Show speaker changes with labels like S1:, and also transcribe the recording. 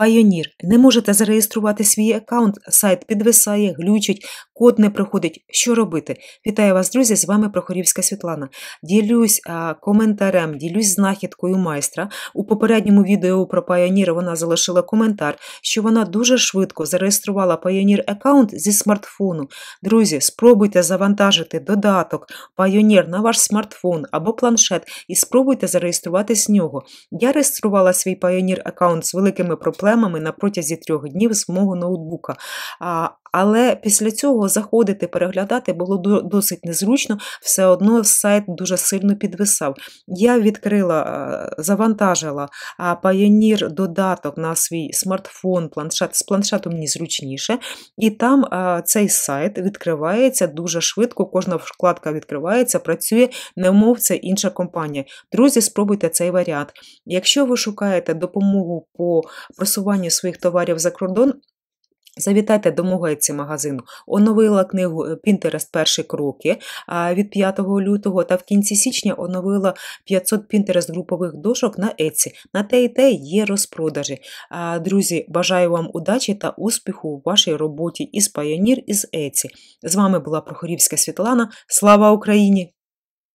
S1: Пайонір, не можете зареєструвати свій аккаунт, сайт підвисає, глючить, Код не приходить. Що робити? Вітаю вас, друзі! З вами Прохорівська Світлана. Ділюсь а, коментарем, ділюсь знахідкою майстра. У попередньому відео про Pioneer вона залишила коментар, що вона дуже швидко зареєструвала Pioneer аккаунт зі смартфону. Друзі, спробуйте завантажити додаток Pioneer на ваш смартфон або планшет і спробуйте зареєструвати з нього. Я реєструвала свій Pioneer аккаунт з великими проблемами на протязі трьох днів з мого ноутбука. А, але після цього заходити, переглядати було досить незручно, все одно сайт дуже сильно підвисав. Я відкрила, е, завантажила Pioneer додаток на свій смартфон, планшет. З планшетом мені зручніше, і там е, цей сайт відкривається дуже швидко, кожна вкладка відкривається, працює, немов це інша компанія. Друзі, спробуйте цей варіант. Якщо ви шукаєте допомогу по просуванню своїх товарів за кордон, Завітайте до Могайці магазину. Оновила книгу Пінтерест перші кроки від 5 лютого та в кінці січня оновила 500 Пінтерест групових дошок на Еці. На те і те є розпродажі. Друзі, бажаю вам удачі та успіху у вашій роботі із Pioneer, із Еці. З вами була Прохорівська Світлана. Слава Україні!